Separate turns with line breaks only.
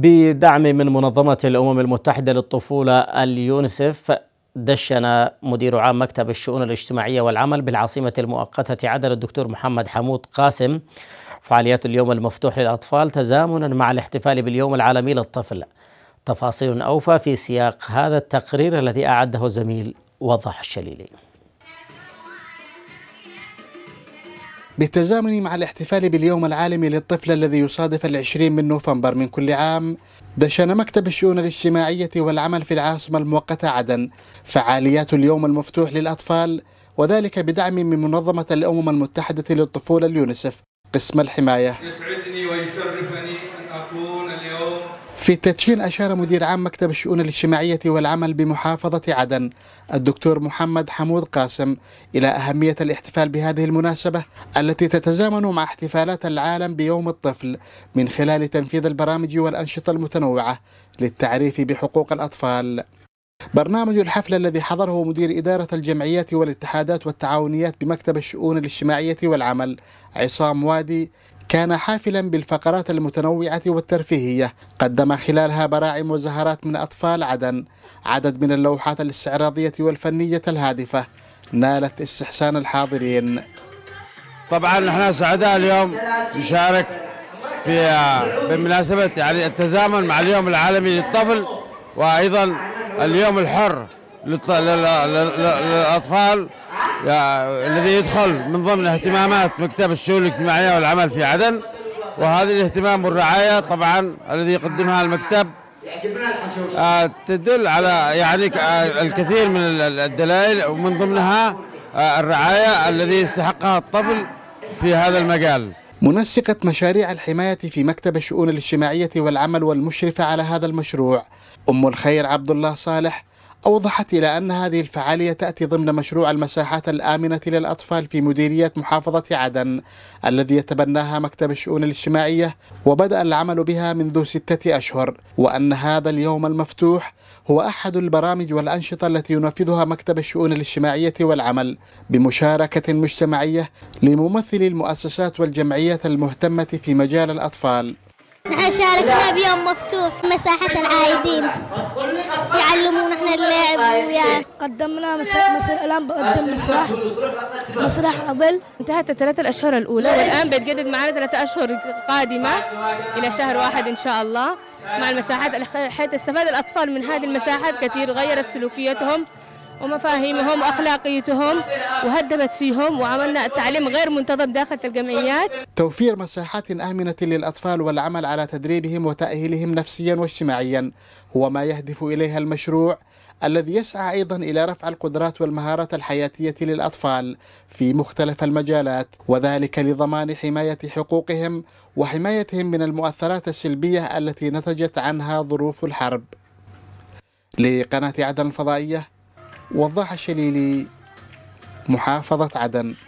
بدعم من منظمة الأمم المتحدة للطفولة اليونسف دشن مدير عام مكتب الشؤون الاجتماعية والعمل بالعاصمة المؤقتة عدن الدكتور محمد حمود قاسم فعاليات اليوم المفتوح للأطفال تزامنا مع الاحتفال باليوم العالمي للطفل تفاصيل أوفى في سياق هذا التقرير الذي أعده زميل
وضح الشليلي بالتزامن مع الاحتفال باليوم العالمي للطفل الذي يصادف العشرين من نوفمبر من كل عام دشن مكتب الشؤون الاجتماعية والعمل في العاصمة المؤقتة عدن فعاليات اليوم المفتوح للأطفال وذلك بدعم من منظمة الأمم المتحدة للطفولة اليونسف قسم الحماية يسعدني ويشرفني أن أكون اليوم في التدشين أشار مدير عام مكتب الشؤون الاجتماعية والعمل بمحافظة عدن الدكتور محمد حمود قاسم إلى أهمية الاحتفال بهذه المناسبة التي تتزامن مع احتفالات العالم بيوم الطفل من خلال تنفيذ البرامج والأنشطة المتنوعة للتعريف بحقوق الأطفال برنامج الحفل الذي حضره مدير إدارة الجمعيات والاتحادات والتعاونيات بمكتب الشؤون الاجتماعية والعمل عصام وادي كان حافلا بالفقرات المتنوعة والترفيهية قدم خلالها براعم وزهرات من أطفال عدن عدد من اللوحات الاستعراضية والفنية الهادفة نالت استحسان الحاضرين طبعا نحن سعداء اليوم نشارك في آه، بمناسبة يعني التزامن
مع اليوم العالمي للطفل وأيضا اليوم الحر للأطفال الذي يدخل من ضمن اهتمامات مكتب الشؤون الاجتماعية والعمل في عدن وهذه الاهتمام والرعاية طبعا الذي يقدمها المكتب آه، تدل على يعني آه، الكثير من الدلائل ومن ضمنها آه، الرعاية الذي يستحقها الطفل في هذا المجال
منسقة مشاريع الحماية في مكتب الشؤون الاجتماعية والعمل والمشرفة على هذا المشروع أم الخير عبد الله صالح أوضحت إلى أن هذه الفعالية تأتي ضمن مشروع المساحات الآمنة للأطفال في مديرية محافظة عدن الذي يتبناها مكتب الشؤون الاجتماعية وبدأ العمل بها منذ ستة أشهر وأن هذا اليوم المفتوح هو أحد البرامج والأنشطة التي ينفذها مكتب الشؤون الاجتماعية والعمل بمشاركة مجتمعية لممثلي المؤسسات والجمعيات المهتمة في مجال الأطفال شاركنا بيوم مفتوح مساحة العائدين يعلمونا اللعب طيب. وياه قدمنا مسرح, الان بقدم مسرح مسرح اظل انتهت الثلاثة الاشهر الاولى والان بتجدد معنا ثلاثة اشهر قادمة الى شهر واحد ان شاء الله مع المساحات حيث استفاد الاطفال من هذه المساحات كثير غيرت سلوكيتهم ومفاهيمهم وأخلاقيتهم وهدمت فيهم وعملنا التعليم غير منتظم داخل
الجمعيات
توفير مساحات آمنة للأطفال والعمل على تدريبهم وتأهيلهم نفسيا واجتماعيا هو ما يهدف إليها المشروع الذي يسعى أيضا إلى رفع القدرات والمهارات الحياتية للأطفال في مختلف المجالات وذلك لضمان حماية حقوقهم وحمايتهم من المؤثرات السلبية التي نتجت عنها ظروف الحرب لقناة عدن الفضائية وضح شليلي محافظة عدن